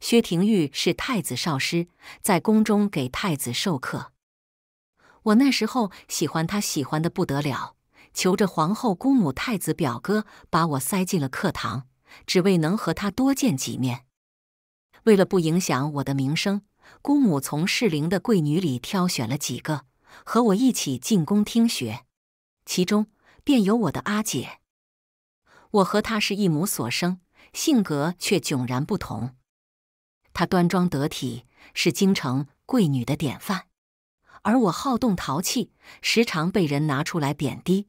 薛廷玉是太子少师，在宫中给太子授课。我那时候喜欢他，喜欢的不得了，求着皇后姑母、太子表哥把我塞进了课堂，只为能和他多见几面。为了不影响我的名声，姑母从适龄的贵女里挑选了几个，和我一起进宫听学，其中便有我的阿姐。我和她是一母所生，性格却迥然不同。她端庄得体，是京城贵女的典范，而我好动淘气，时常被人拿出来贬低。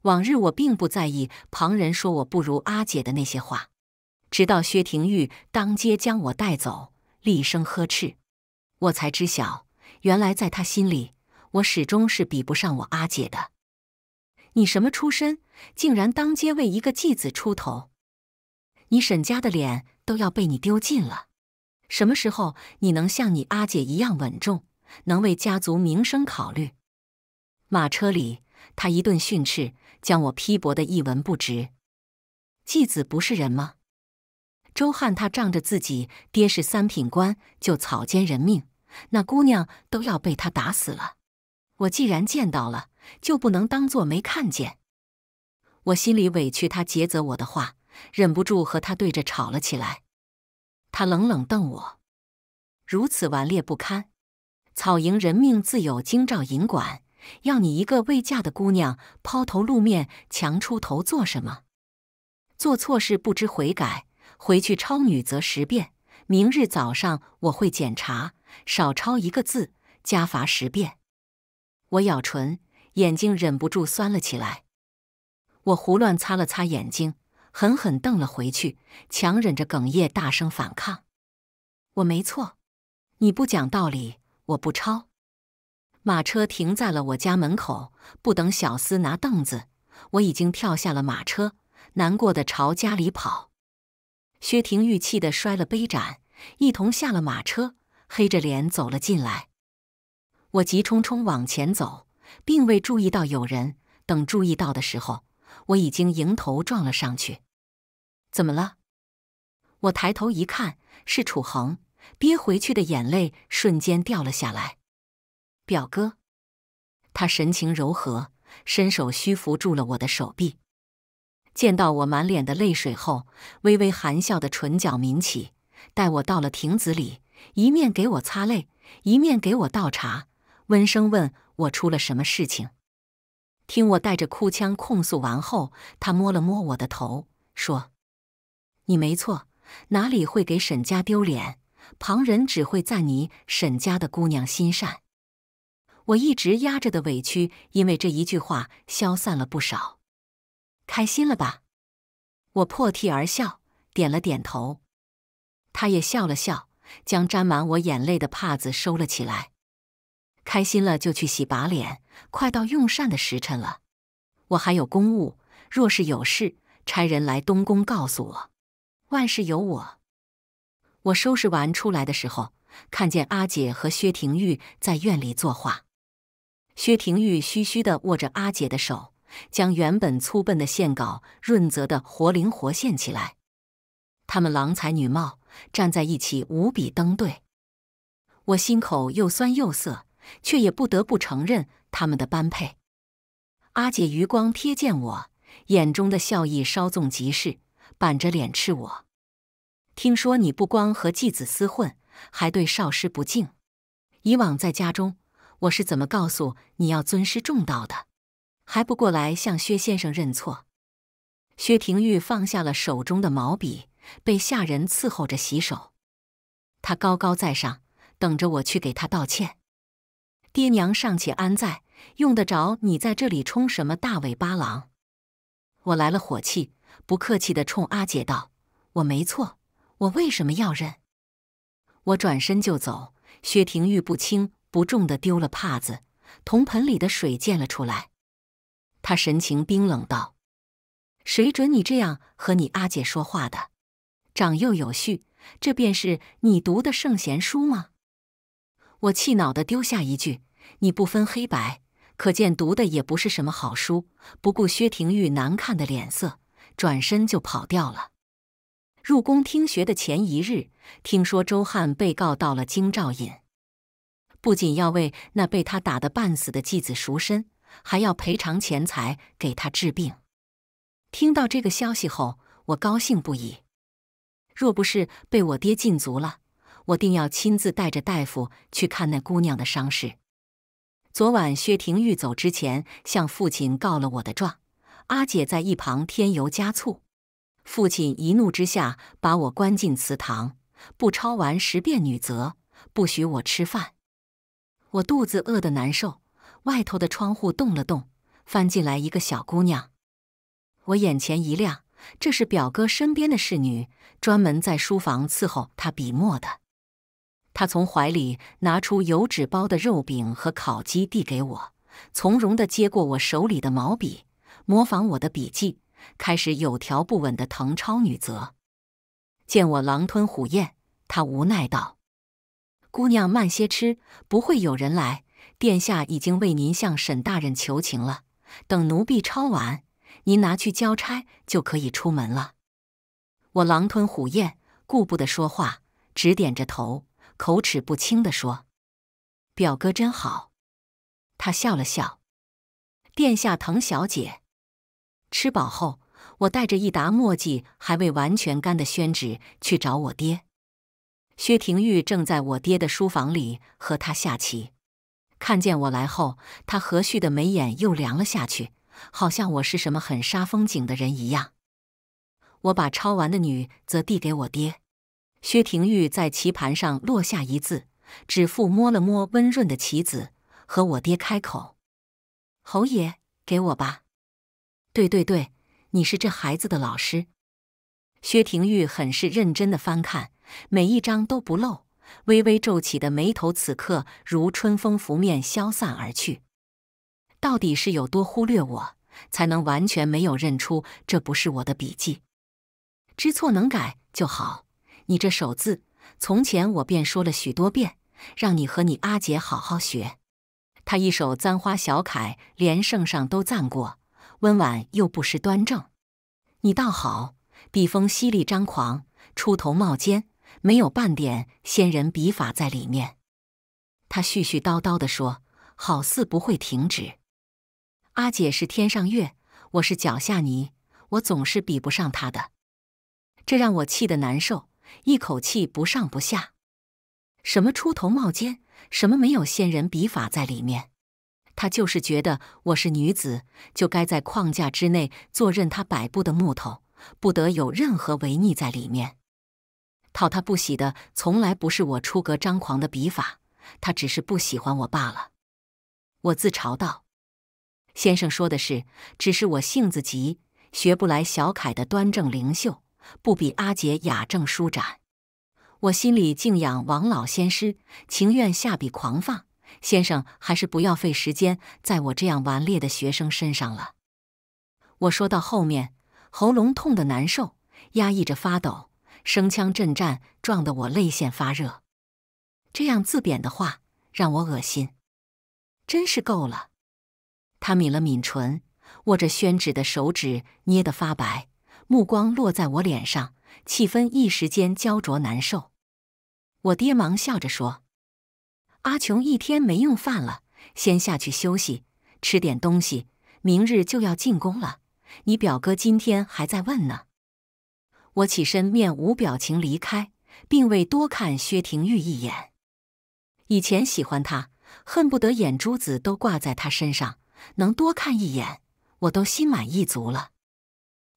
往日我并不在意旁人说我不如阿姐的那些话，直到薛廷玉当街将我带走，厉声呵斥，我才知晓，原来在他心里，我始终是比不上我阿姐的。你什么出身，竟然当街为一个继子出头？你沈家的脸都要被你丢尽了！什么时候你能像你阿姐一样稳重，能为家族名声考虑？马车里，他一顿训斥，将我批驳的一文不值。继子不是人吗？周汉他仗着自己爹是三品官就草菅人命，那姑娘都要被他打死了。我既然见到了，就不能当做没看见。我心里委屈他诘责我的话，忍不住和他对着吵了起来。他冷冷瞪我，如此顽劣不堪。草营人命自有京兆尹管，要你一个未嫁的姑娘抛头露面强出头做什么？做错事不知悔改，回去抄女则十遍。明日早上我会检查，少抄一个字，加罚十遍。我咬唇，眼睛忍不住酸了起来。我胡乱擦了擦眼睛。狠狠瞪了回去，强忍着哽咽，大声反抗：“我没错，你不讲道理，我不抄。”马车停在了我家门口，不等小厮拿凳子，我已经跳下了马车，难过的朝家里跑。薛廷玉气得摔了杯盏，一同下了马车，黑着脸走了进来。我急冲冲往前走，并未注意到有人。等注意到的时候，我已经迎头撞了上去。怎么了？我抬头一看，是楚恒，憋回去的眼泪瞬间掉了下来。表哥，他神情柔和，伸手虚扶住了我的手臂。见到我满脸的泪水后，微微含笑的唇角抿起，带我到了亭子里，一面给我擦泪，一面给我倒茶，温声问我出了什么事情。听我带着哭腔控诉完后，他摸了摸我的头，说。你没错，哪里会给沈家丢脸？旁人只会赞你沈家的姑娘心善。我一直压着的委屈，因为这一句话消散了不少，开心了吧？我破涕而笑，点了点头。他也笑了笑，将沾满我眼泪的帕子收了起来。开心了就去洗把脸，快到用膳的时辰了。我还有公务，若是有事，差人来东宫告诉我。万事有我。我收拾完出来的时候，看见阿姐和薛廷玉在院里作画。薛廷玉虚虚的握着阿姐的手，将原本粗笨的线稿润泽的活灵活现起来。他们郎才女貌站在一起，无比登对。我心口又酸又涩，却也不得不承认他们的般配。阿姐余光瞥见我，眼中的笑意稍纵即逝。板着脸斥我：“听说你不光和继子厮混，还对少师不敬。以往在家中，我是怎么告诉你要尊师重道的？还不过来向薛先生认错？”薛廷玉放下了手中的毛笔，被下人伺候着洗手。他高高在上，等着我去给他道歉。爹娘尚且安在，用得着你在这里充什么大尾巴狼？我来了火气。不客气的，冲阿姐道：“我没错，我为什么要认？”我转身就走。薛廷玉不轻不重的丢了帕子，铜盆里的水溅了出来。他神情冰冷道：“谁准你这样和你阿姐说话的？长幼有序，这便是你读的圣贤书吗？”我气恼的丢下一句：“你不分黑白，可见读的也不是什么好书。”不顾薛廷玉难看的脸色。转身就跑掉了。入宫听学的前一日，听说周汉被告到了京兆尹，不仅要为那被他打得半死的继子赎身，还要赔偿钱财给他治病。听到这个消息后，我高兴不已。若不是被我爹禁足了，我定要亲自带着大夫去看那姑娘的伤势。昨晚薛廷玉走之前，向父亲告了我的状。阿姐在一旁添油加醋，父亲一怒之下把我关进祠堂，不抄完十遍《女则》，不许我吃饭。我肚子饿得难受，外头的窗户动了动，翻进来一个小姑娘。我眼前一亮，这是表哥身边的侍女，专门在书房伺候他笔墨的。他从怀里拿出油纸包的肉饼和烤鸡递给我，从容地接过我手里的毛笔。模仿我的笔记，开始有条不紊的誊抄。女则见我狼吞虎咽，他无奈道：“姑娘慢些吃，不会有人来。殿下已经为您向沈大人求情了。等奴婢抄完，您拿去交差就可以出门了。”我狼吞虎咽，顾不得说话，只点着头，口齿不清地说：“表哥真好。”他笑了笑：“殿下疼小姐。”吃饱后，我带着一沓墨迹还未完全干的宣纸去找我爹。薛廷玉正在我爹的书房里和他下棋，看见我来后，他和煦的眉眼又凉了下去，好像我是什么很煞风景的人一样。我把抄完的女则递给我爹，薛廷玉在棋盘上落下一字，指腹摸了摸温润的棋子，和我爹开口：“侯爷，给我吧。”对对对，你是这孩子的老师。薛廷玉很是认真的翻看每一张都不漏，微微皱起的眉头此刻如春风拂面消散而去。到底是有多忽略我，才能完全没有认出这不是我的笔记？知错能改就好。你这手字，从前我便说了许多遍，让你和你阿姐好好学。他一手簪花小楷，连圣上都赞过。温婉又不失端正，你倒好，笔锋犀利张狂，出头冒尖，没有半点仙人笔法在里面。他絮絮叨叨地说，好似不会停止。阿姐是天上月，我是脚下泥，我总是比不上她的，这让我气得难受，一口气不上不下。什么出头冒尖，什么没有仙人笔法在里面。他就是觉得我是女子，就该在框架之内做任他摆布的木头，不得有任何违逆在里面。讨他不喜的从来不是我出格张狂的笔法，他只是不喜欢我罢了。我自嘲道：“先生说的是，只是我性子急，学不来小楷的端正灵秀，不比阿杰雅正舒展。我心里敬仰王老先师，情愿下笔狂放。”先生，还是不要费时间在我这样顽劣的学生身上了。我说到后面，喉咙痛得难受，压抑着发抖，声腔震颤，撞得我泪腺发热。这样自贬的话让我恶心，真是够了。他抿了抿唇，握着宣纸的手指捏得发白，目光落在我脸上，气氛一时间焦灼难受。我爹忙笑着说。阿琼一天没用饭了，先下去休息，吃点东西。明日就要进宫了。你表哥今天还在问呢。我起身，面无表情离开，并未多看薛廷玉一眼。以前喜欢他，恨不得眼珠子都挂在他身上，能多看一眼，我都心满意足了。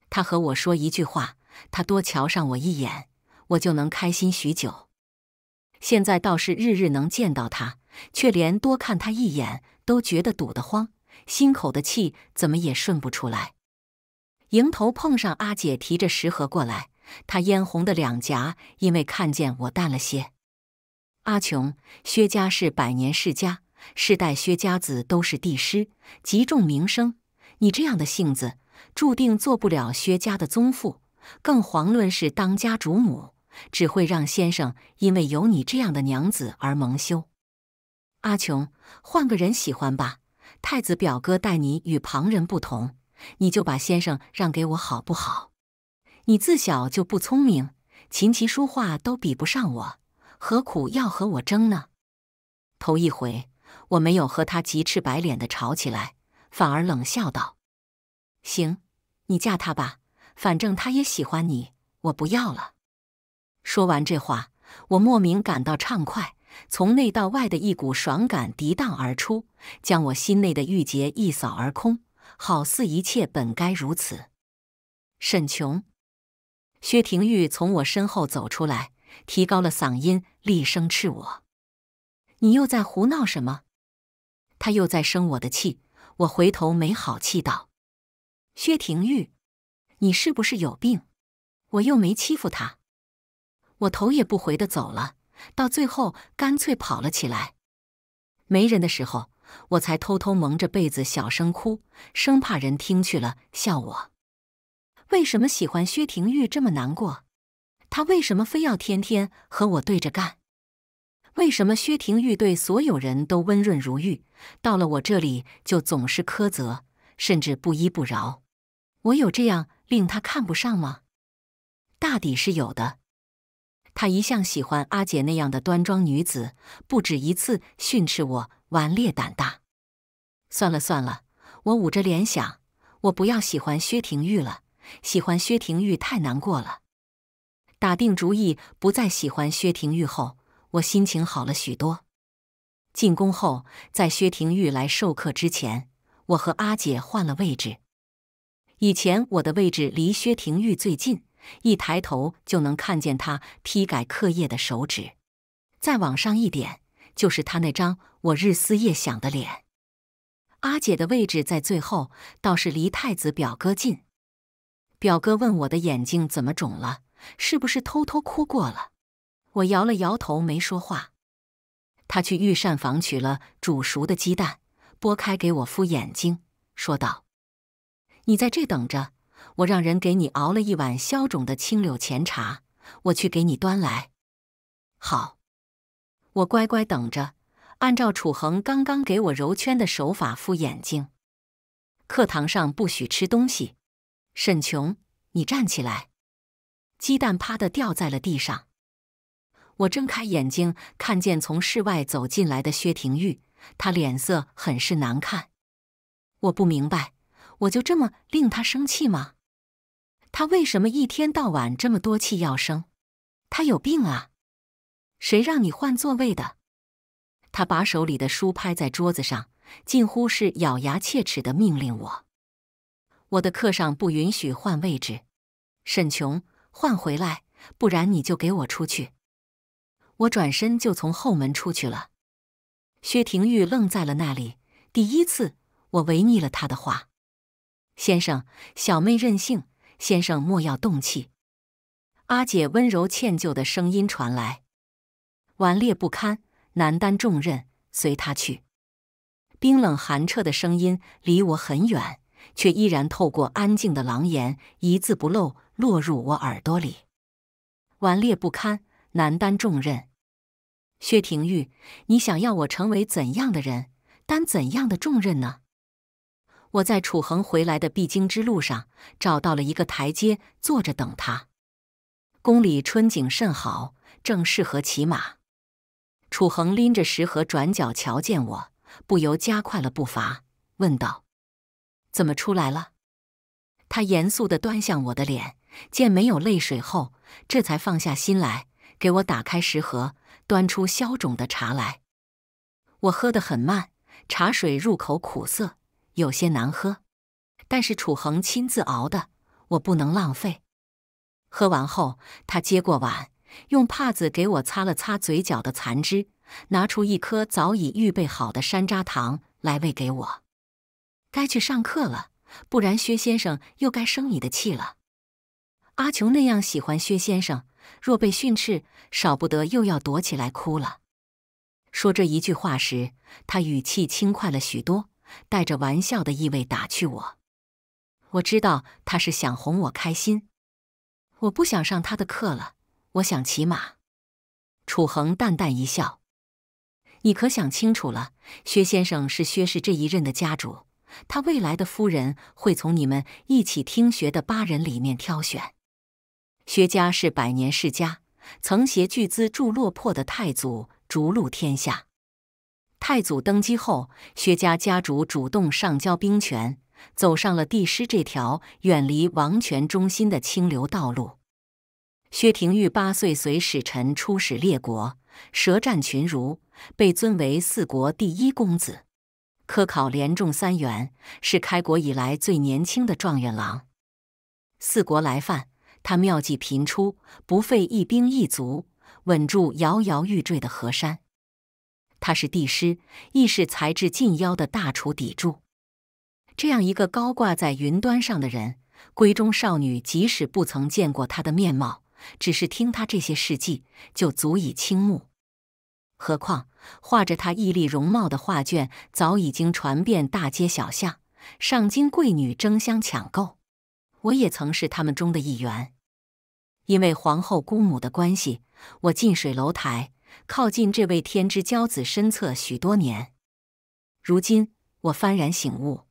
他和我说一句话，他多瞧上我一眼，我就能开心许久。现在倒是日日能见到他，却连多看他一眼都觉得堵得慌，心口的气怎么也顺不出来。迎头碰上阿姐提着食盒过来，她嫣红的两颊因为看见我淡了些。阿琼，薛家是百年世家，世代薛家子都是帝师，极重名声。你这样的性子，注定做不了薛家的宗父，更遑论是当家主母。只会让先生因为有你这样的娘子而蒙羞。阿琼，换个人喜欢吧。太子表哥待你与旁人不同，你就把先生让给我好不好？你自小就不聪明，琴棋书画都比不上我，何苦要和我争呢？头一回，我没有和他急赤白脸的吵起来，反而冷笑道：“行，你嫁他吧，反正他也喜欢你，我不要了。”说完这话，我莫名感到畅快，从内到外的一股爽感涤荡而出，将我心内的郁结一扫而空，好似一切本该如此。沈琼，薛廷玉从我身后走出来，提高了嗓音，厉声斥我：“你又在胡闹什么？”他又在生我的气。我回头没好气道：“薛廷玉，你是不是有病？我又没欺负他。”我头也不回的走了，到最后干脆跑了起来。没人的时候，我才偷偷蒙着被子小声哭，生怕人听去了笑我。为什么喜欢薛廷玉这么难过？他为什么非要天天和我对着干？为什么薛廷玉对所有人都温润如玉，到了我这里就总是苛责，甚至不依不饶？我有这样令他看不上吗？大抵是有的。他一向喜欢阿姐那样的端庄女子，不止一次训斥我顽劣胆大。算了算了，我捂着脸想，我不要喜欢薛廷玉了，喜欢薛廷玉太难过了。打定主意不再喜欢薛廷玉后，我心情好了许多。进宫后，在薛廷玉来授课之前，我和阿姐换了位置。以前我的位置离薛廷玉最近。一抬头就能看见他批改课业的手指，再往上一点就是他那张我日思夜想的脸。阿姐的位置在最后，倒是离太子表哥近。表哥问我的眼睛怎么肿了，是不是偷偷哭过了？我摇了摇头，没说话。他去御膳房取了煮熟的鸡蛋，剥开给我敷眼睛，说道：“你在这等着。”我让人给你熬了一碗消肿的青柳前茶，我去给你端来。好，我乖乖等着。按照楚恒刚刚给我揉圈的手法敷眼睛。课堂上不许吃东西。沈琼，你站起来。鸡蛋啪的掉在了地上。我睁开眼睛，看见从室外走进来的薛廷玉，他脸色很是难看。我不明白，我就这么令他生气吗？他为什么一天到晚这么多气要生？他有病啊！谁让你换座位的？他把手里的书拍在桌子上，近乎是咬牙切齿的命令我：“我的课上不允许换位置，沈琼，换回来，不然你就给我出去！”我转身就从后门出去了。薛廷玉愣在了那里。第一次，我违逆了他的话。先生，小妹任性。先生莫要动气，阿姐温柔歉疚的声音传来。顽劣不堪，难担重任，随他去。冰冷寒彻的声音离我很远，却依然透过安静的狼檐，一字不漏落入我耳朵里。顽劣不堪，难担重任。薛廷玉，你想要我成为怎样的人，担怎样的重任呢？我在楚恒回来的必经之路上找到了一个台阶，坐着等他。宫里春景甚好，正适合骑马。楚恒拎着食盒转角瞧见我，不由加快了步伐，问道：“怎么出来了？”他严肃地端向我的脸，见没有泪水后，这才放下心来，给我打开食盒，端出消肿的茶来。我喝得很慢，茶水入口苦涩。有些难喝，但是楚恒亲自熬的，我不能浪费。喝完后，他接过碗，用帕子给我擦了擦嘴角的残汁，拿出一颗早已预备好的山楂糖来喂给我。该去上课了，不然薛先生又该生你的气了。阿琼那样喜欢薛先生，若被训斥，少不得又要躲起来哭了。说这一句话时，他语气轻快了许多。带着玩笑的意味打趣我，我知道他是想哄我开心。我不想上他的课了，我想骑马。楚恒淡淡一笑：“你可想清楚了？薛先生是薛氏这一任的家主，他未来的夫人会从你们一起听学的八人里面挑选。薛家是百年世家，曾携巨资助落魄的太祖逐鹿天下。”太祖登基后，薛家家主主动上交兵权，走上了帝师这条远离王权中心的清流道路。薛廷玉八岁随使臣出使列国，舌战群儒，被尊为四国第一公子。科考连中三元，是开国以来最年轻的状元郎。四国来犯，他妙计频出，不费一兵一卒，稳住摇摇欲坠的河山。他是帝师，亦是才智尽妖的大厨砥柱。这样一个高挂在云端上的人，闺中少女即使不曾见过他的面貌，只是听他这些事迹，就足以倾慕。何况画着他屹立容貌的画卷，早已经传遍大街小巷，上京贵女争相抢购。我也曾是他们中的一员，因为皇后姑母的关系，我近水楼台。靠近这位天之骄子身侧许多年，如今我幡然醒悟，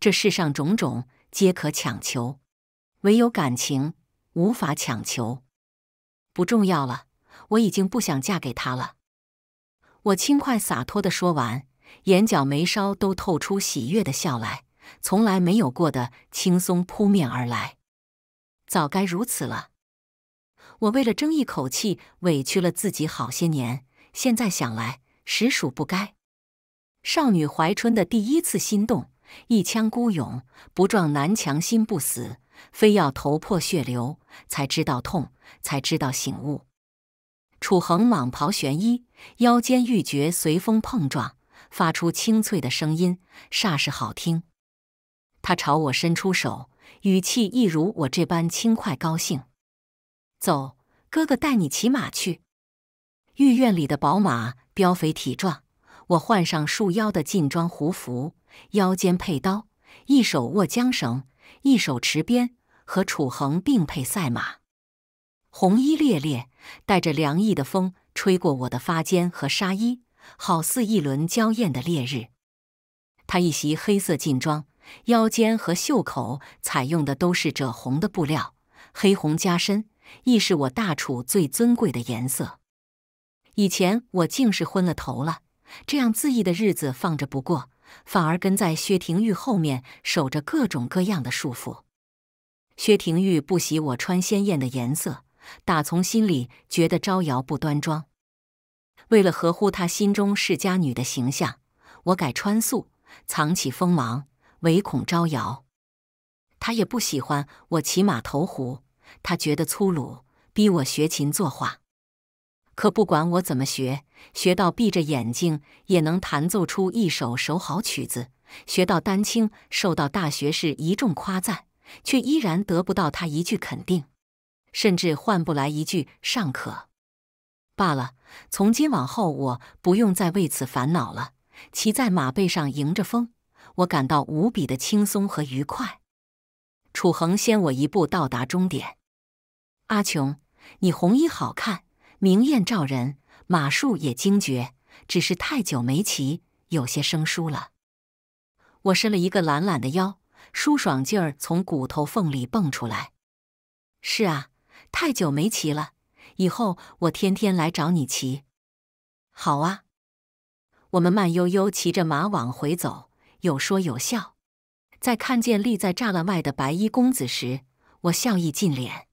这世上种种皆可强求，唯有感情无法强求。不重要了，我已经不想嫁给他了。我轻快洒脱的说完，眼角眉梢都透出喜悦的笑来，从来没有过的轻松扑面而来。早该如此了。我为了争一口气，委屈了自己好些年，现在想来实属不该。少女怀春的第一次心动，一腔孤勇，不撞南墙心不死，非要头破血流才知道痛，才知道醒悟。楚恒蟒袍悬衣，腰间玉珏随风碰撞，发出清脆的声音，煞是好听。他朝我伸出手，语气亦如我这般轻快高兴。走，哥哥带你骑马去。御苑里的宝马膘肥体壮，我换上束腰的劲装胡服，腰间佩刀，一手握缰绳，一手持鞭，和楚恒并配赛马。红衣猎猎，带着凉意的风吹过我的发间和纱衣，好似一轮娇艳的烈日。他一袭黑色劲装，腰间和袖口采用的都是赭红的布料，黑红加深，亦是我大楚最尊贵的颜色。以前我竟是昏了头了，这样恣意的日子放着不过，反而跟在薛廷玉后面守着各种各样的束缚。薛廷玉不喜我穿鲜艳的颜色，打从心里觉得招摇不端庄。为了合乎他心中世家女的形象，我改穿素，藏起锋芒，唯恐招摇。他也不喜欢我骑马投壶。他觉得粗鲁，逼我学琴作画。可不管我怎么学，学到闭着眼睛也能弹奏出一首首好曲子；学到丹青，受到大学士一众夸赞，却依然得不到他一句肯定，甚至换不来一句“尚可”。罢了，从今往后，我不用再为此烦恼了。骑在马背上，迎着风，我感到无比的轻松和愉快。楚恒先我一步到达终点。阿琼，你红衣好看，明艳照人，马术也精绝，只是太久没骑，有些生疏了。我伸了一个懒懒的腰，舒爽劲儿从骨头缝里蹦出来。是啊，太久没骑了，以后我天天来找你骑。好啊，我们慢悠悠骑着马往回走，有说有笑。在看见立在栅栏外的白衣公子时，我笑意尽敛。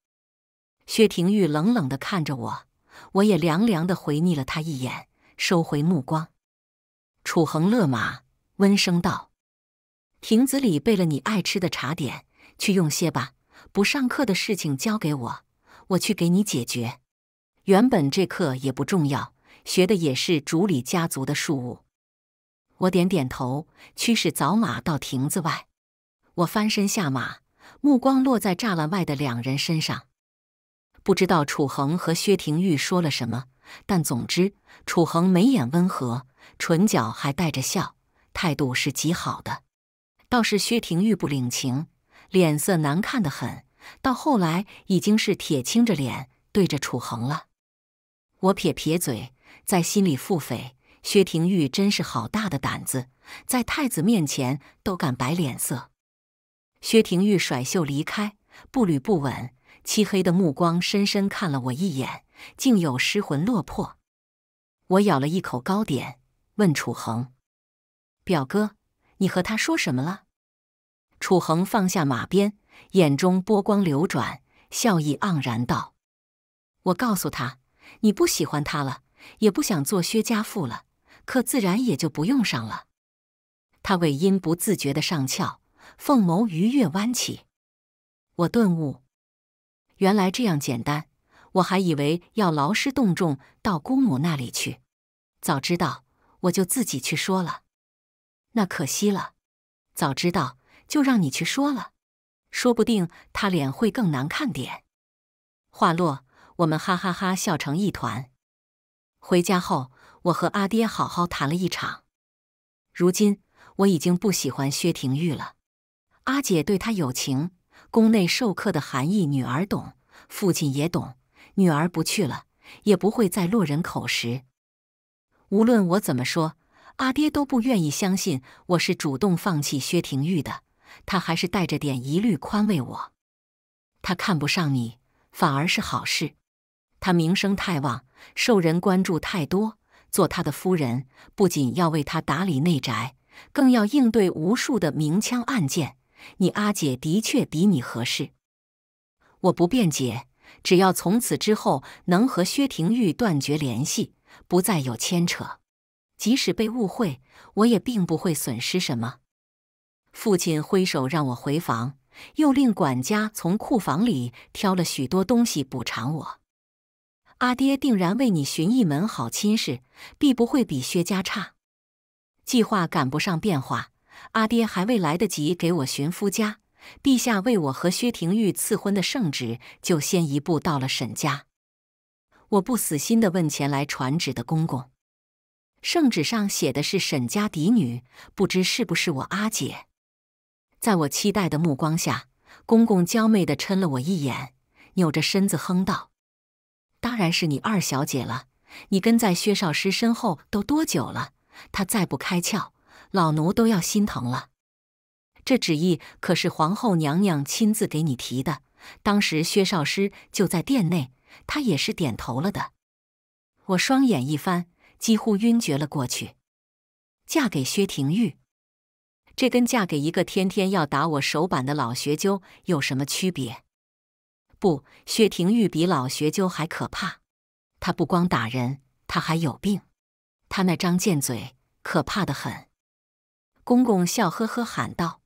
薛廷玉冷冷地看着我，我也凉凉地回睨了他一眼，收回目光。楚恒勒马，温声道：“亭子里备了你爱吃的茶点，去用些吧。不上课的事情交给我，我去给你解决。原本这课也不重要，学的也是竹里家族的术务。”我点点头，驱使早马到亭子外。我翻身下马，目光落在栅栏外的两人身上。不知道楚恒和薛廷玉说了什么，但总之，楚恒眉眼温和，唇角还带着笑，态度是极好的。倒是薛廷玉不领情，脸色难看得很，到后来已经是铁青着脸对着楚恒了。我撇撇嘴，在心里腹诽：薛廷玉真是好大的胆子，在太子面前都敢摆脸色。薛廷玉甩袖离开，步履不稳。漆黑的目光深深看了我一眼，竟有失魂落魄。我咬了一口糕点，问楚恒：“表哥，你和他说什么了？”楚恒放下马鞭，眼中波光流转，笑意盎然道：“我告诉他，你不喜欢他了，也不想做薛家妇了，可自然也就不用上了。”他尾音不自觉地上翘，凤眸愉悦弯起。我顿悟。原来这样简单，我还以为要劳师动众到姑母那里去。早知道我就自己去说了，那可惜了。早知道就让你去说了，说不定他脸会更难看点。话落，我们哈哈哈笑成一团。回家后，我和阿爹好好谈了一场。如今我已经不喜欢薛廷玉了，阿姐对他有情。宫内授课的含义，女儿懂，父亲也懂。女儿不去了，也不会再落人口实。无论我怎么说，阿爹都不愿意相信我是主动放弃薛廷玉的。他还是带着点疑虑宽慰我。他看不上你，反而是好事。他名声太旺，受人关注太多，做他的夫人不仅要为他打理内宅，更要应对无数的明枪暗箭。你阿姐的确比你合适，我不辩解。只要从此之后能和薛廷玉断绝联系，不再有牵扯，即使被误会，我也并不会损失什么。父亲挥手让我回房，又令管家从库房里挑了许多东西补偿我。阿爹定然为你寻一门好亲事，必不会比薛家差。计划赶不上变化。阿爹还未来得及给我寻夫家，陛下为我和薛廷玉赐婚的圣旨就先一步到了沈家。我不死心地问前来传旨的公公：“圣旨上写的是沈家嫡女，不知是不是我阿姐？”在我期待的目光下，公公娇媚地嗔了我一眼，扭着身子哼道：“当然是你二小姐了。你跟在薛少师身后都多久了？他再不开窍。”老奴都要心疼了，这旨意可是皇后娘娘亲自给你提的。当时薛少师就在殿内，他也是点头了的。我双眼一翻，几乎晕厥了过去。嫁给薛廷玉，这跟嫁给一个天天要打我手板的老学究有什么区别？不，薛廷玉比老学究还可怕。他不光打人，他还有病。他那张贱嘴，可怕的很。公公笑呵呵喊道：“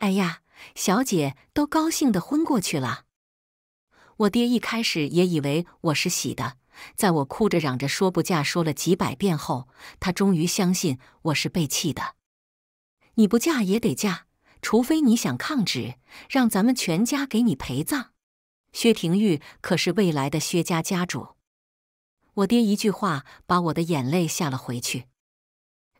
哎呀，小姐都高兴的昏过去了。我爹一开始也以为我是喜的，在我哭着嚷着说不嫁，说了几百遍后，他终于相信我是被气的。你不嫁也得嫁，除非你想抗旨，让咱们全家给你陪葬。薛廷玉可是未来的薛家家主，我爹一句话把我的眼泪吓了回去，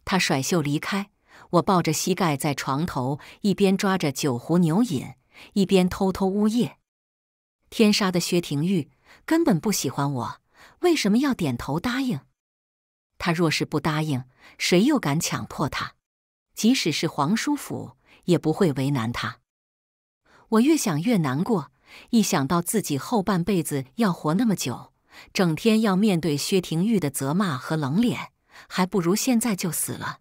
他甩袖离开。”我抱着膝盖在床头，一边抓着酒壶牛饮，一边偷偷呜咽。天杀的薛廷玉，根本不喜欢我，为什么要点头答应？他若是不答应，谁又敢强迫他？即使是皇叔府，也不会为难他。我越想越难过，一想到自己后半辈子要活那么久，整天要面对薛廷玉的责骂和冷脸，还不如现在就死了。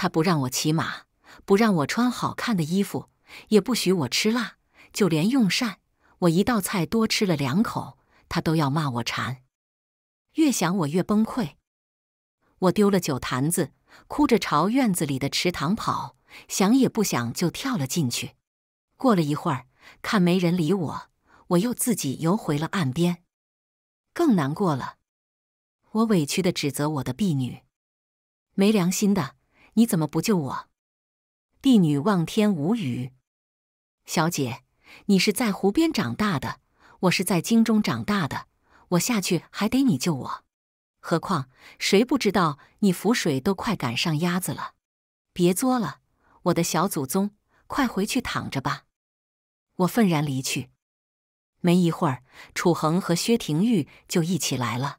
他不让我骑马，不让我穿好看的衣服，也不许我吃辣，就连用膳，我一道菜多吃了两口，他都要骂我馋。越想我越崩溃，我丢了酒坛子，哭着朝院子里的池塘跑，想也不想就跳了进去。过了一会儿，看没人理我，我又自己游回了岸边，更难过了。我委屈地指责我的婢女，没良心的。你怎么不救我？帝女望天无语。小姐，你是在湖边长大的，我是在京中长大的，我下去还得你救我。何况谁不知道你浮水都快赶上鸭子了？别作了，我的小祖宗，快回去躺着吧。我愤然离去。没一会儿，楚恒和薛廷玉就一起来了。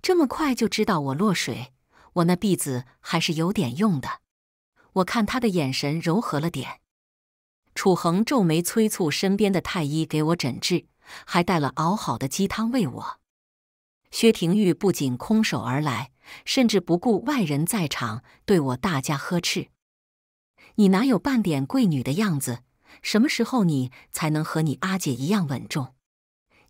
这么快就知道我落水？我那婢子还是有点用的，我看他的眼神柔和了点。楚恒皱眉催促身边的太医给我诊治，还带了熬好的鸡汤喂我。薛廷玉不仅空手而来，甚至不顾外人在场，对我大加呵斥：“你哪有半点贵女的样子？什么时候你才能和你阿姐一样稳重？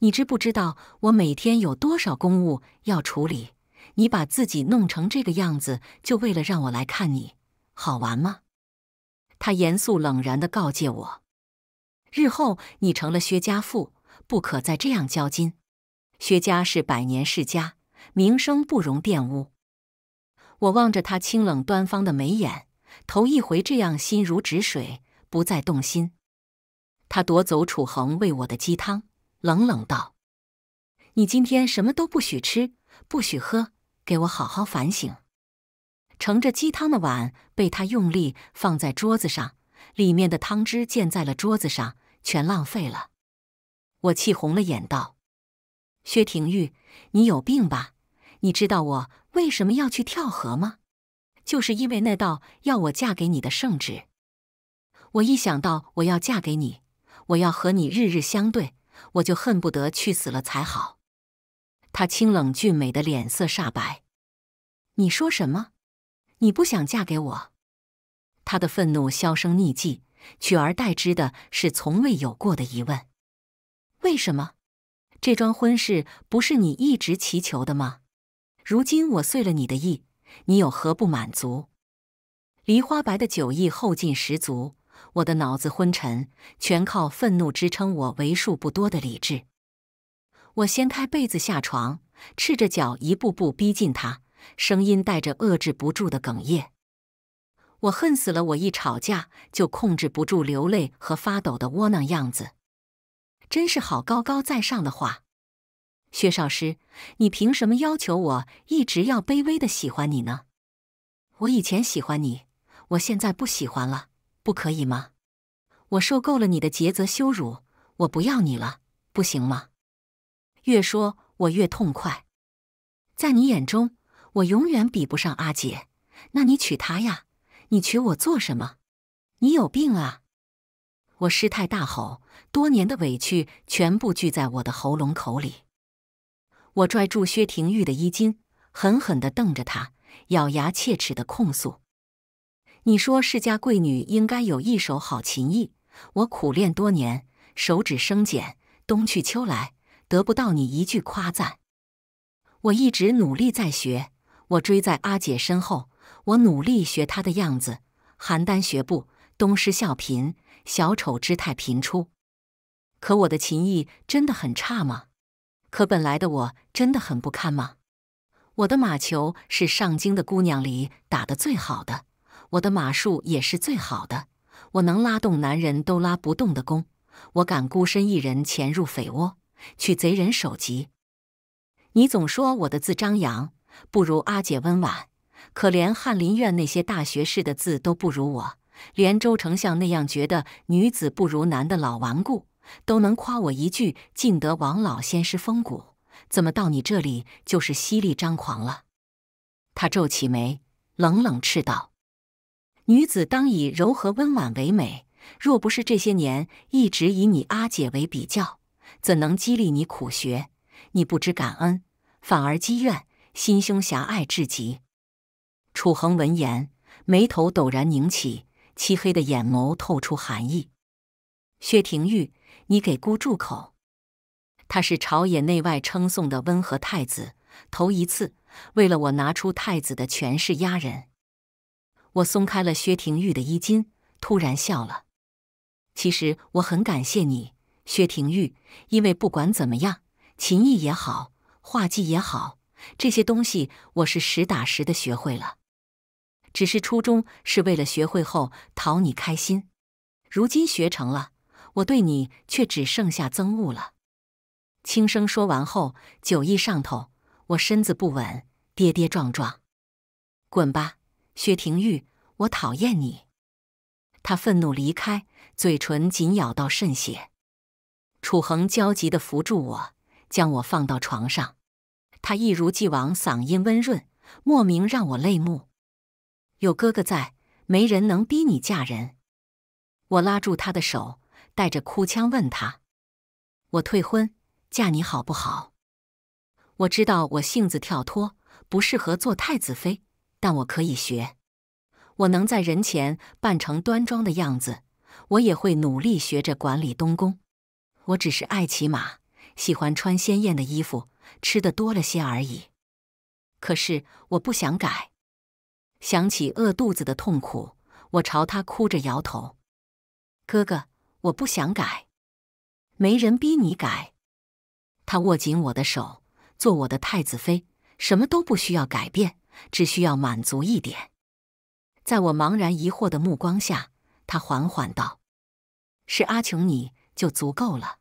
你知不知道我每天有多少公务要处理？”你把自己弄成这个样子，就为了让我来看你，好玩吗？他严肃冷然的告诫我：“日后你成了薛家妇，不可再这样交金。薛家是百年世家，名声不容玷污。”我望着他清冷端方的眉眼，头一回这样心如止水，不再动心。他夺走楚恒喂我的鸡汤，冷冷道：“你今天什么都不许吃，不许喝。”给我好好反省！盛着鸡汤的碗被他用力放在桌子上，里面的汤汁溅在了桌子上，全浪费了。我气红了眼道：“薛廷玉，你有病吧？你知道我为什么要去跳河吗？就是因为那道要我嫁给你的圣旨。我一想到我要嫁给你，我要和你日日相对，我就恨不得去死了才好。”他清冷俊美的脸色煞白。你说什么？你不想嫁给我？他的愤怒销声匿迹，取而代之的是从未有过的疑问：为什么？这桩婚事不是你一直祈求的吗？如今我遂了你的意，你有何不满足？梨花白的酒意后劲十足，我的脑子昏沉，全靠愤怒支撑我为数不多的理智。我掀开被子下床，赤着脚一步步逼近他，声音带着遏制不住的哽咽。我恨死了，我一吵架就控制不住流泪和发抖的窝囊样子，真是好高高在上的话。薛少师，你凭什么要求我一直要卑微的喜欢你呢？我以前喜欢你，我现在不喜欢了，不可以吗？我受够了你的竭泽羞辱，我不要你了，不行吗？越说我越痛快，在你眼中我永远比不上阿姐，那你娶她呀？你娶我做什么？你有病啊！我失态大吼，多年的委屈全部聚在我的喉咙口里，我拽住薛廷玉的衣襟，狠狠地瞪着他，咬牙切齿地控诉：“你说世家贵女应该有一手好琴艺，我苦练多年，手指生茧，冬去秋来。”得不到你一句夸赞，我一直努力在学。我追在阿姐身后，我努力学她的样子。邯郸学步，东施效颦，小丑之态频出。可我的琴艺真的很差吗？可本来的我真的很不堪吗？我的马球是上京的姑娘里打得最好的，我的马术也是最好的。我能拉动男人都拉不动的弓，我敢孤身一人潜入匪窝。取贼人首级。你总说我的字张扬，不如阿姐温婉，可连翰林院那些大学士的字都不如我，连周丞相那样觉得女子不如男的老顽固都能夸我一句尽得王老先师风骨，怎么到你这里就是犀利张狂了？他皱起眉，冷冷斥道：“女子当以柔和温婉为美，若不是这些年一直以你阿姐为比较。”怎能激励你苦学？你不知感恩，反而积怨，心胸狭隘至极。楚恒闻言，眉头陡然拧起，漆黑的眼眸透出寒意。薛廷玉，你给姑住口！他是朝野内外称颂的温和太子，头一次为了我拿出太子的权势压人。我松开了薛廷玉的衣襟，突然笑了。其实我很感谢你。薛廷玉，因为不管怎么样，琴艺也好，画技也好，这些东西我是实打实的学会了。只是初衷是为了学会后讨你开心，如今学成了，我对你却只剩下憎恶了。轻声说完后，酒意上头，我身子不稳，跌跌撞撞。滚吧，薛廷玉，我讨厌你！他愤怒离开，嘴唇紧咬到渗血。楚恒焦急地扶住我，将我放到床上。他一如既往，嗓音温润，莫名让我泪目。有哥哥在，没人能逼你嫁人。我拉住他的手，带着哭腔问他：“我退婚，嫁你好不好？”我知道我性子跳脱，不适合做太子妃，但我可以学。我能在人前扮成端庄的样子，我也会努力学着管理东宫。我只是爱骑马，喜欢穿鲜艳的衣服，吃的多了些而已。可是我不想改。想起饿肚子的痛苦，我朝他哭着摇头：“哥哥，我不想改。”没人逼你改。他握紧我的手，做我的太子妃，什么都不需要改变，只需要满足一点。在我茫然疑惑的目光下，他缓缓道：“是阿琼你。”就足够了。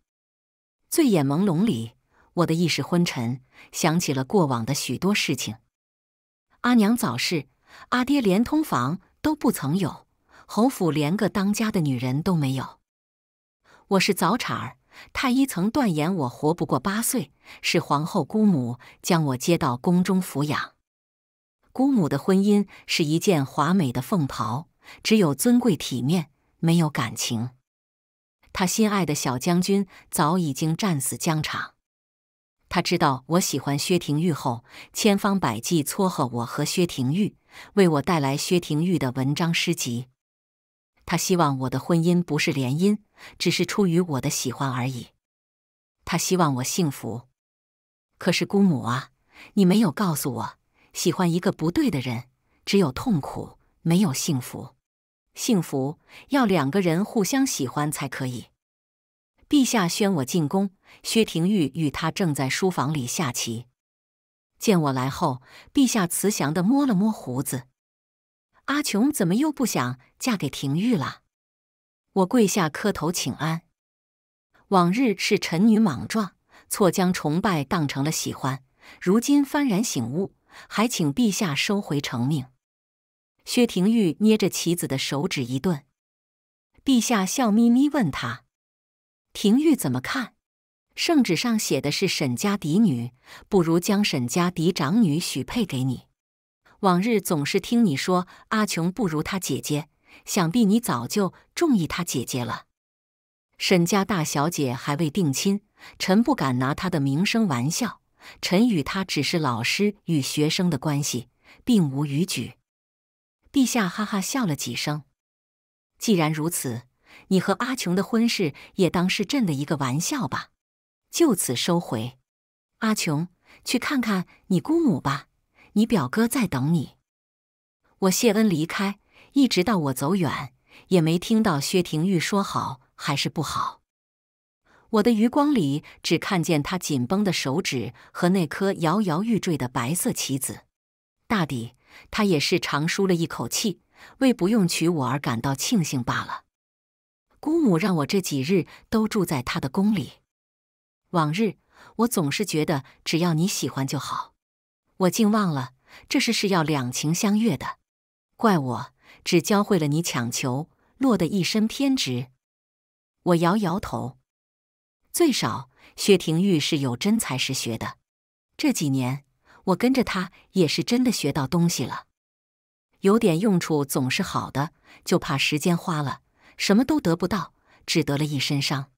醉眼朦胧里，我的意识昏沉，想起了过往的许多事情。阿娘早逝，阿爹连通房都不曾有，侯府连个当家的女人都没有。我是早产儿，太医曾断言我活不过八岁，是皇后姑母将我接到宫中抚养。姑母的婚姻是一件华美的凤袍，只有尊贵体面，没有感情。他心爱的小将军早已经战死疆场。他知道我喜欢薛廷玉后，千方百计撮合我和薛廷玉，为我带来薛廷玉的文章诗集。他希望我的婚姻不是联姻，只是出于我的喜欢而已。他希望我幸福。可是姑母啊，你没有告诉我，喜欢一个不对的人，只有痛苦，没有幸福。幸福要两个人互相喜欢才可以。陛下宣我进宫，薛廷玉与他正在书房里下棋。见我来后，陛下慈祥的摸了摸胡子。阿琼怎么又不想嫁给廷玉了？我跪下磕头请安。往日是臣女莽撞，错将崇拜当成了喜欢，如今幡然醒悟，还请陛下收回成命。薛廷玉捏着棋子的手指一顿，陛下笑眯眯问他：“廷玉怎么看？圣旨上写的是沈家嫡女，不如将沈家嫡长女许配给你。往日总是听你说阿琼不如她姐姐，想必你早就中意她姐姐了。沈家大小姐还未定亲，臣不敢拿她的名声玩笑。臣与她只是老师与学生的关系，并无逾矩。”陛下哈哈笑了几声，既然如此，你和阿琼的婚事也当是朕的一个玩笑吧，就此收回。阿琼，去看看你姑母吧，你表哥在等你。我谢恩离开，一直到我走远，也没听到薛廷玉说好还是不好。我的余光里只看见他紧绷的手指和那颗摇摇欲坠的白色棋子，大抵。他也是长舒了一口气，为不用娶我而感到庆幸罢了。姑母让我这几日都住在她的宫里。往日我总是觉得只要你喜欢就好，我竟忘了这事是要两情相悦的。怪我只教会了你强求，落得一身偏执。我摇摇头，最少薛廷玉是有真才实学的。这几年。我跟着他也是真的学到东西了，有点用处总是好的，就怕时间花了，什么都得不到，只得了一身伤。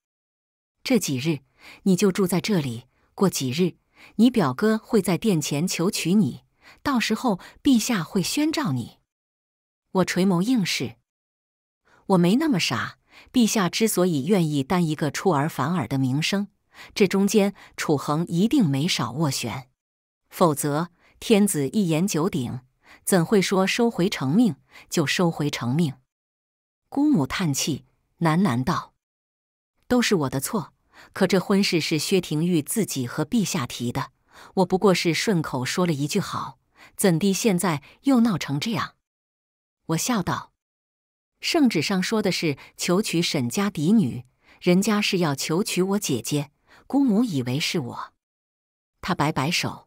这几日你就住在这里，过几日你表哥会在殿前求娶你，到时候陛下会宣召你。我垂眸应是，我没那么傻。陛下之所以愿意担一个出尔反尔的名声，这中间楚恒一定没少斡旋。否则，天子一言九鼎，怎会说收回成命就收回成命？姑母叹气，喃喃道：“都是我的错。可这婚事是薛廷玉自己和陛下提的，我不过是顺口说了一句好，怎地现在又闹成这样？”我笑道：“圣旨上说的是求娶沈家嫡女，人家是要求娶我姐姐，姑母以为是我。”他摆摆手。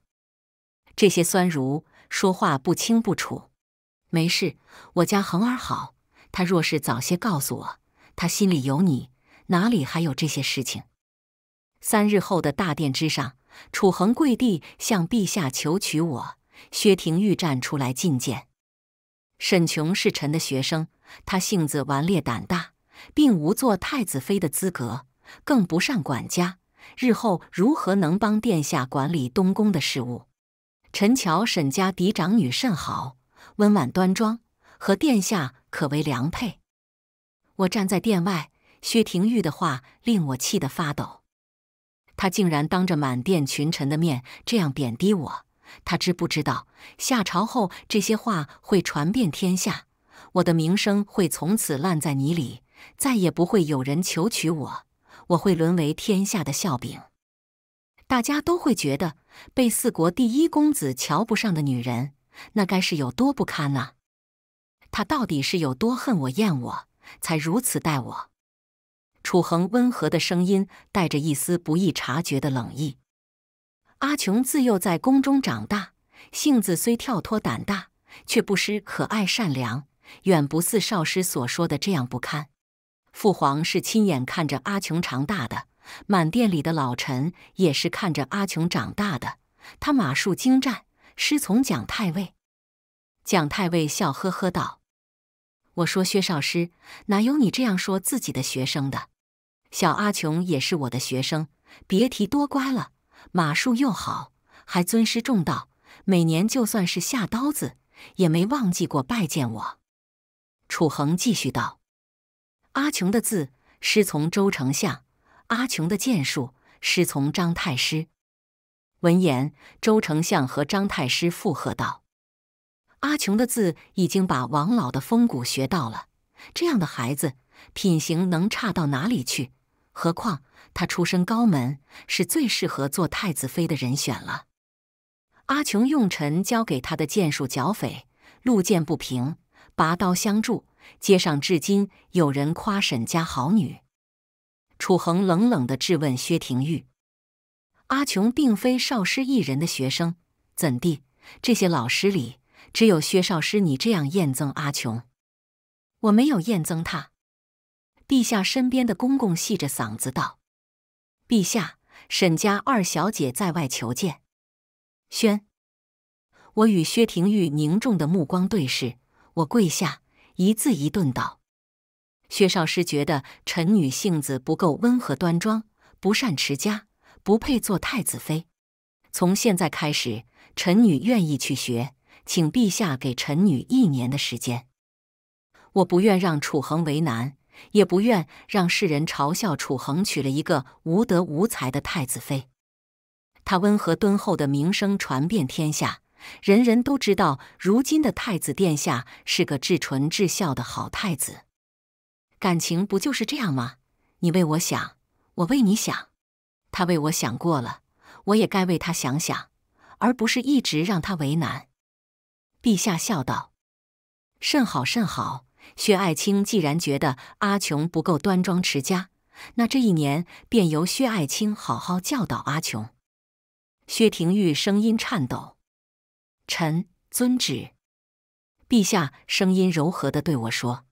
这些酸儒说话不清不楚，没事。我家恒儿好，他若是早些告诉我，他心里有你，哪里还有这些事情？三日后的大殿之上，楚恒跪地向陛下求娶我。薛廷玉站出来觐见。沈琼是臣的学生，他性子顽劣胆大，并无做太子妃的资格，更不善管家，日后如何能帮殿下管理东宫的事务？陈乔，沈家嫡长女，甚好，温婉端庄，和殿下可为良配。我站在殿外，薛廷玉的话令我气得发抖。他竟然当着满殿群臣的面这样贬低我，他知不知道下朝后这些话会传遍天下，我的名声会从此烂在泥里，再也不会有人求娶我，我会沦为天下的笑柄。大家都会觉得被四国第一公子瞧不上的女人，那该是有多不堪啊！他到底是有多恨我、厌我才如此待我？楚恒温和的声音带着一丝不易察觉的冷意。阿琼自幼在宫中长大，性子虽跳脱胆大，却不失可爱善良，远不似少师所说的这样不堪。父皇是亲眼看着阿琼长大的。满殿里的老臣也是看着阿琼长大的，他马术精湛，师从蒋太尉。蒋太尉笑呵呵道：“我说薛少师，哪有你这样说自己的学生的？小阿琼也是我的学生，别提多乖了，马术又好，还尊师重道，每年就算是下刀子也没忘记过拜见我。”楚恒继续道：“阿琼的字师从周丞相。”阿琼的剑术师从张太师。闻言，周丞相和张太师附和道：“阿琼的字已经把王老的风骨学到了，这样的孩子品行能差到哪里去？何况他出身高门，是最适合做太子妃的人选了。”阿琼用臣教给他的剑术剿匪，路见不平，拔刀相助，街上至今有人夸沈家好女。楚恒冷冷的质问薛廷玉：“阿琼并非少师一人的学生，怎地这些老师里，只有薛少师你这样厌憎阿琼？我没有厌憎他。”陛下身边的公公细着嗓子道：“陛下，沈家二小姐在外求见。”宣。我与薛廷玉凝重的目光对视，我跪下，一字一顿道。薛少师觉得臣女性子不够温和端庄，不善持家，不配做太子妃。从现在开始，臣女愿意去学，请陛下给臣女一年的时间。我不愿让楚恒为难，也不愿让世人嘲笑楚恒娶了一个无德无才的太子妃。他温和敦厚的名声传遍天下，人人都知道，如今的太子殿下是个至纯至孝的好太子。感情不就是这样吗？你为我想，我为你想，他为我想过了，我也该为他想想，而不是一直让他为难。陛下笑道：“甚好甚好，薛爱卿既然觉得阿琼不够端庄持家，那这一年便由薛爱卿好好教导阿琼。”薛廷玉声音颤抖：“臣遵旨。”陛下声音柔和地对我说。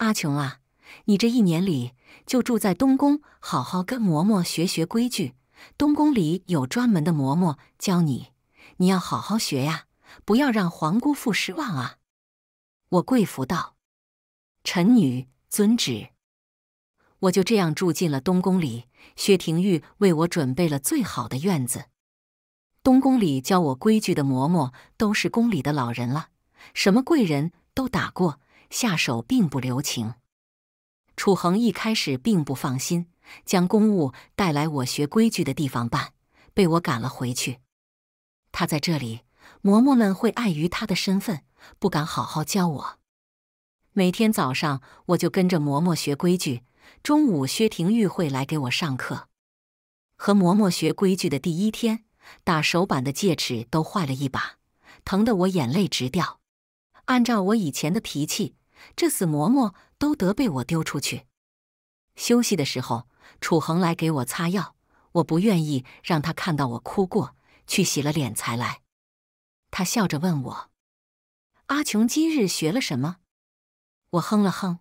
阿琼啊，你这一年里就住在东宫，好好跟嬷嬷学学规矩。东宫里有专门的嬷嬷教你，你要好好学呀，不要让皇姑父失望啊！我跪伏道：“臣女遵旨。”我就这样住进了东宫里。薛廷玉为我准备了最好的院子。东宫里教我规矩的嬷嬷都是宫里的老人了，什么贵人都打过。下手并不留情。楚恒一开始并不放心，将公务带来我学规矩的地方办，被我赶了回去。他在这里，嬷嬷们会碍于他的身份，不敢好好教我。每天早上，我就跟着嬷嬷学规矩。中午，薛廷玉会来给我上课。和嬷嬷学规矩的第一天，打手板的戒尺都坏了一把，疼得我眼泪直掉。按照我以前的脾气，这死嬷嬷都得被我丢出去。休息的时候，楚恒来给我擦药，我不愿意让他看到我哭过去，洗了脸才来。他笑着问我：“阿琼，今日学了什么？”我哼了哼：“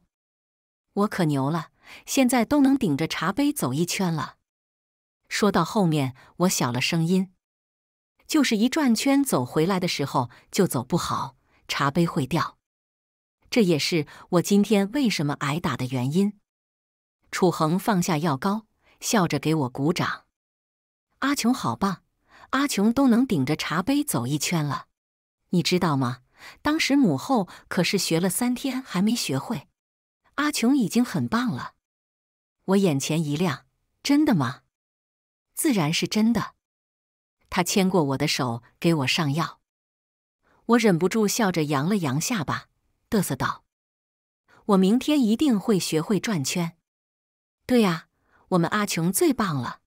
我可牛了，现在都能顶着茶杯走一圈了。”说到后面，我小了声音：“就是一转圈走回来的时候就走不好，茶杯会掉。”这也是我今天为什么挨打的原因。楚恒放下药膏，笑着给我鼓掌：“阿琼好棒，阿琼都能顶着茶杯走一圈了，你知道吗？当时母后可是学了三天还没学会，阿琼已经很棒了。”我眼前一亮：“真的吗？”“自然是真的。”他牵过我的手，给我上药。我忍不住笑着扬了扬下巴。嘚瑟道：“我明天一定会学会转圈。”“对呀，我们阿琼最棒了。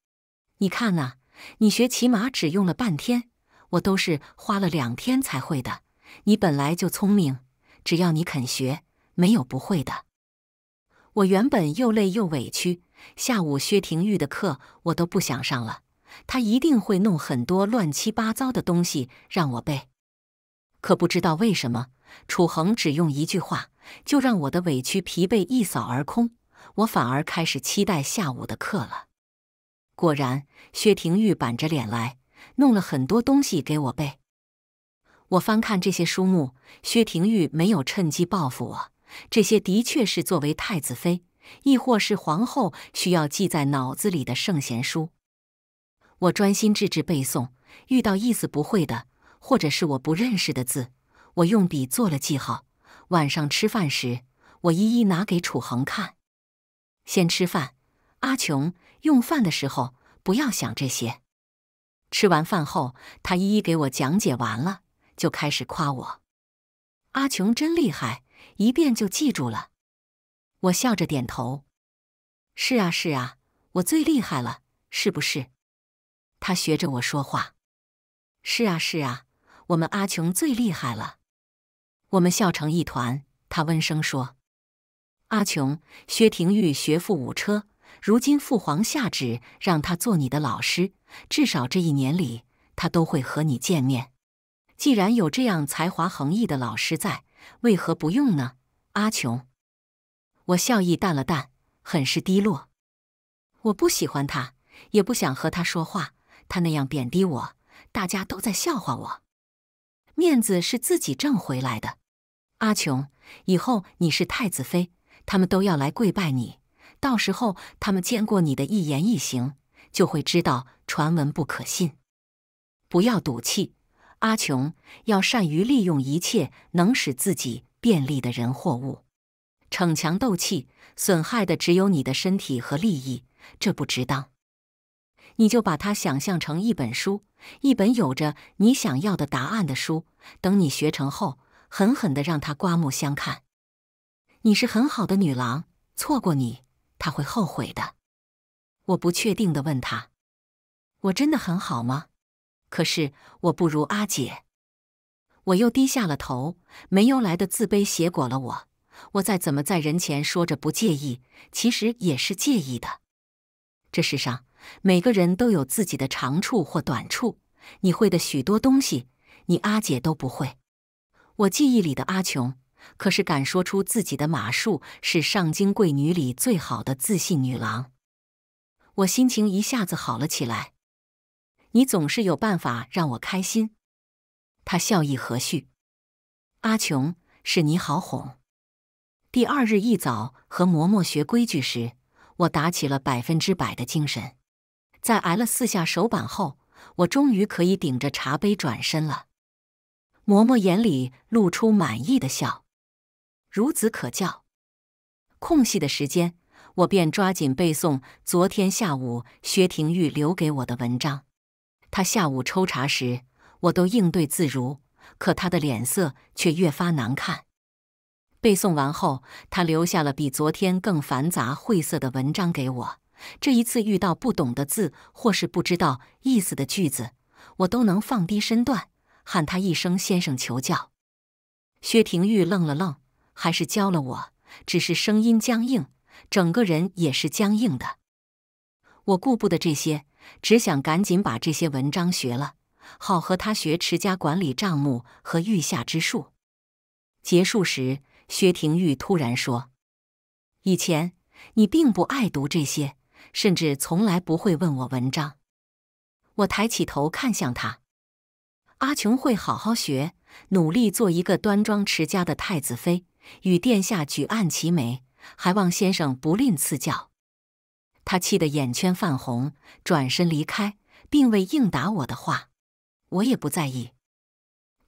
你看呐，你学骑马只用了半天，我都是花了两天才会的。你本来就聪明，只要你肯学，没有不会的。”“我原本又累又委屈，下午薛廷玉的课我都不想上了。他一定会弄很多乱七八糟的东西让我背，可不知道为什么。”楚恒只用一句话，就让我的委屈疲惫一扫而空。我反而开始期待下午的课了。果然，薛廷玉板着脸来，弄了很多东西给我背。我翻看这些书目，薛廷玉没有趁机报复我。这些的确是作为太子妃，亦或是皇后需要记在脑子里的圣贤书。我专心致志背诵，遇到意思不会的，或者是我不认识的字。我用笔做了记号。晚上吃饭时，我一一拿给楚恒看。先吃饭，阿琼。用饭的时候不要想这些。吃完饭后，他一一给我讲解完了，就开始夸我：“阿琼真厉害，一遍就记住了。”我笑着点头：“是啊，是啊，我最厉害了，是不是？”他学着我说话：“是啊，是啊，我们阿琼最厉害了。”我们笑成一团。他温声说：“阿琼，薛廷玉学富五车，如今父皇下旨让他做你的老师，至少这一年里他都会和你见面。既然有这样才华横溢的老师在，为何不用呢？”阿琼，我笑意淡了淡，很是低落。我不喜欢他，也不想和他说话。他那样贬低我，大家都在笑话我，面子是自己挣回来的。阿琼，以后你是太子妃，他们都要来跪拜你。到时候他们见过你的一言一行，就会知道传闻不可信。不要赌气，阿琼要善于利用一切能使自己便利的人或物。逞强斗气，损害的只有你的身体和利益，这不值当。你就把它想象成一本书，一本有着你想要的答案的书。等你学成后。狠狠地让他刮目相看。你是很好的女郎，错过你他会后悔的。我不确定地问他：“我真的很好吗？”可是我不如阿姐。我又低下了头，没由来的自卑胁裹了我。我再怎么在人前说着不介意，其实也是介意的。这世上每个人都有自己的长处或短处。你会的许多东西，你阿姐都不会。我记忆里的阿琼可是敢说出自己的马术是上京贵女里最好的自信女郎，我心情一下子好了起来。你总是有办法让我开心。他笑意和煦。阿琼是你好哄。第二日一早和嬷嬷学规矩时，我打起了百分之百的精神。在挨了四下手板后，我终于可以顶着茶杯转身了。嬷嬷眼里露出满意的笑，孺子可教。空隙的时间，我便抓紧背诵昨天下午薛廷玉留给我的文章。他下午抽查时，我都应对自如，可他的脸色却越发难看。背诵完后，他留下了比昨天更繁杂晦涩的文章给我。这一次遇到不懂的字或是不知道意思的句子，我都能放低身段。喊他一声先生求教，薛廷玉愣了愣，还是教了我，只是声音僵硬，整个人也是僵硬的。我顾不得这些，只想赶紧把这些文章学了，好和他学持家管理账目和御下之术。结束时，薛廷玉突然说：“以前你并不爱读这些，甚至从来不会问我文章。”我抬起头看向他。阿琼会好好学，努力做一个端庄持家的太子妃，与殿下举案齐眉，还望先生不吝赐教。他气得眼圈泛红，转身离开，并未应答我的话。我也不在意。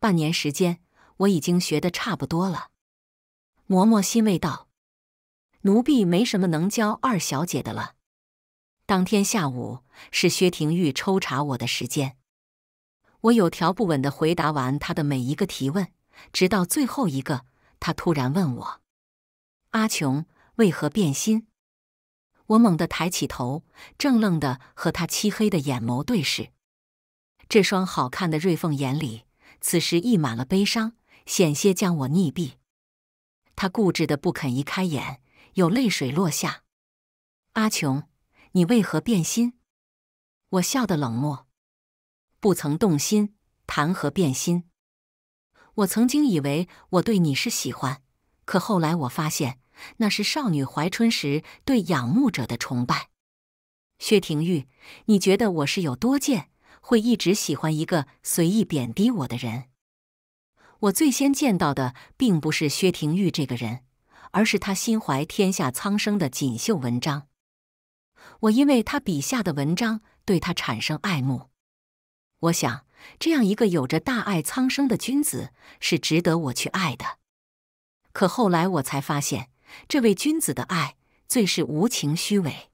半年时间，我已经学得差不多了。嬷嬷欣慰道：“奴婢没什么能教二小姐的了。”当天下午是薛廷玉抽查我的时间。我有条不紊地回答完他的每一个提问，直到最后一个，他突然问我：“阿琼，为何变心？”我猛地抬起头，怔愣地和他漆黑的眼眸对视。这双好看的瑞凤眼里，此时溢满了悲伤，险些将我溺毙。他固执的不肯移开眼，有泪水落下。“阿琼，你为何变心？”我笑得冷漠。不曾动心，谈何变心？我曾经以为我对你是喜欢，可后来我发现那是少女怀春时对仰慕者的崇拜。薛廷玉，你觉得我是有多贱，会一直喜欢一个随意贬低我的人？我最先见到的并不是薛廷玉这个人，而是他心怀天下苍生的锦绣文章。我因为他笔下的文章对他产生爱慕。我想，这样一个有着大爱苍生的君子，是值得我去爱的。可后来我才发现，这位君子的爱最是无情虚伪。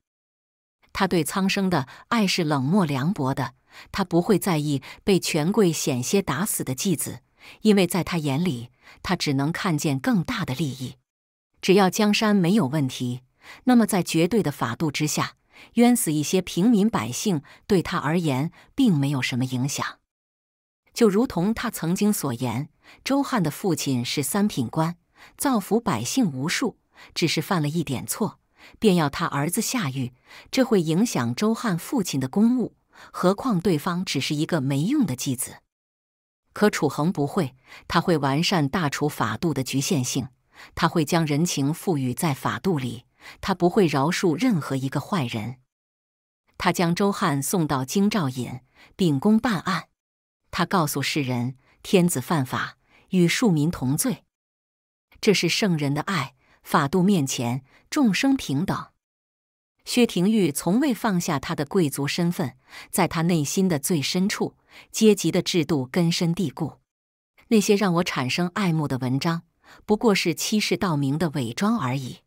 他对苍生的爱是冷漠凉薄的，他不会在意被权贵险些打死的继子，因为在他眼里，他只能看见更大的利益。只要江山没有问题，那么在绝对的法度之下。冤死一些平民百姓，对他而言并没有什么影响。就如同他曾经所言，周汉的父亲是三品官，造福百姓无数，只是犯了一点错，便要他儿子下狱，这会影响周汉父亲的公务。何况对方只是一个没用的继子。可楚恒不会，他会完善大楚法度的局限性，他会将人情赋予在法度里。他不会饶恕任何一个坏人。他将周汉送到京兆尹，秉公办案。他告诉世人：天子犯法与庶民同罪。这是圣人的爱，法度面前，众生平等。薛廷玉从未放下他的贵族身份，在他内心的最深处，阶级的制度根深蒂固。那些让我产生爱慕的文章，不过是欺世盗名的伪装而已。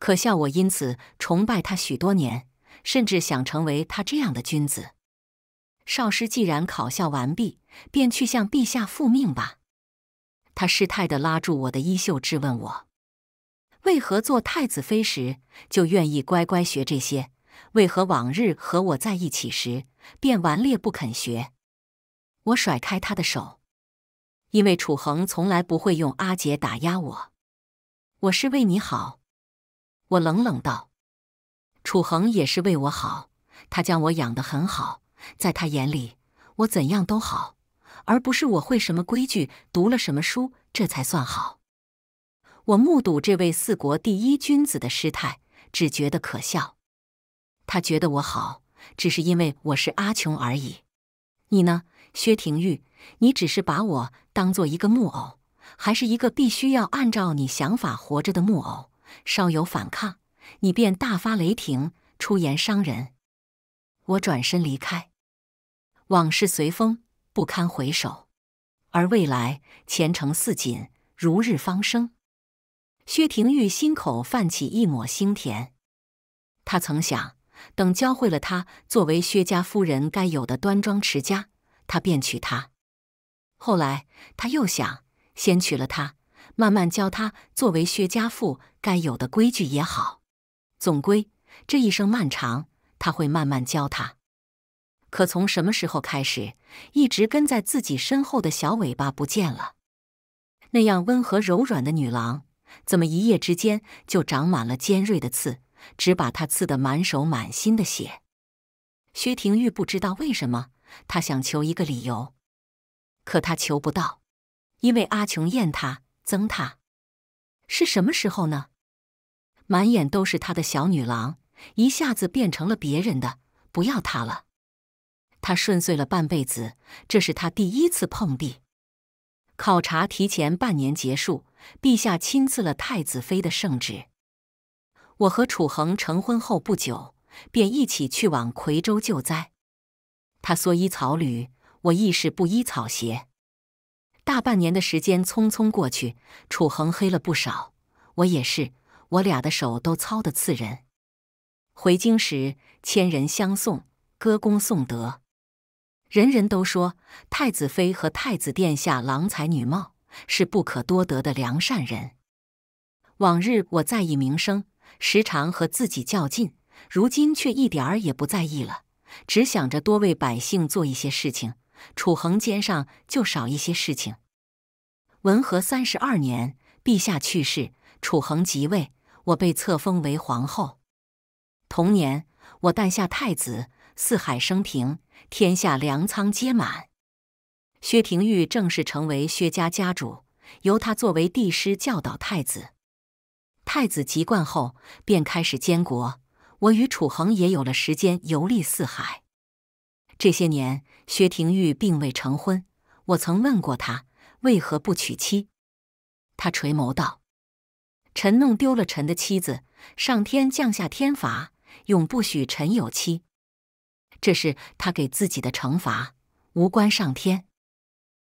可笑，我因此崇拜他许多年，甚至想成为他这样的君子。少师既然考校完毕，便去向陛下复命吧。他失态的拉住我的衣袖，质问我：为何做太子妃时就愿意乖乖学这些？为何往日和我在一起时便顽劣不肯学？我甩开他的手，因为楚恒从来不会用阿姐打压我，我是为你好。我冷冷道：“楚恒也是为我好，他将我养得很好，在他眼里，我怎样都好，而不是我会什么规矩，读了什么书，这才算好。”我目睹这位四国第一君子的失态，只觉得可笑。他觉得我好，只是因为我是阿琼而已。你呢，薛廷玉？你只是把我当做一个木偶，还是一个必须要按照你想法活着的木偶？稍有反抗，你便大发雷霆，出言伤人。我转身离开，往事随风，不堪回首；而未来前程似锦，如日方升。薛廷玉心口泛起一抹心甜。他曾想，等教会了他作为薛家夫人该有的端庄持家，他便娶她。后来他又想，先娶了她。慢慢教他，作为薛家父该有的规矩也好。总归这一生漫长，他会慢慢教他。可从什么时候开始，一直跟在自己身后的小尾巴不见了？那样温和柔软的女郎，怎么一夜之间就长满了尖锐的刺，只把他刺得满手满心的血？薛廷玉不知道为什么，他想求一个理由，可他求不到，因为阿琼厌他。增他是什么时候呢？满眼都是他的小女郎，一下子变成了别人的，不要他了。他顺遂了半辈子，这是他第一次碰壁。考察提前半年结束，陛下亲赐了太子妃的圣旨。我和楚恒成婚后不久，便一起去往夔州救灾。他蓑衣草履，我亦是布衣草鞋。大半年的时间匆匆过去，楚恒黑了不少，我也是，我俩的手都糙得刺人。回京时，千人相送，歌功颂德，人人都说太子妃和太子殿下郎才女貌，是不可多得的良善人。往日我在意名声，时常和自己较劲，如今却一点儿也不在意了，只想着多为百姓做一些事情。楚恒肩上就少一些事情。文和三十二年，陛下去世，楚恒即位，我被册封为皇后。同年，我诞下太子，四海升平，天下粮仓皆满。薛廷玉正式成为薛家家主，由他作为帝师教导太子。太子即贯后，便开始监国。我与楚恒也有了时间游历四海。这些年，薛廷玉并未成婚。我曾问过他为何不娶妻，他垂眸道：“臣弄丢了臣的妻子，上天降下天罚，永不许臣有妻。这是他给自己的惩罚，无关上天。”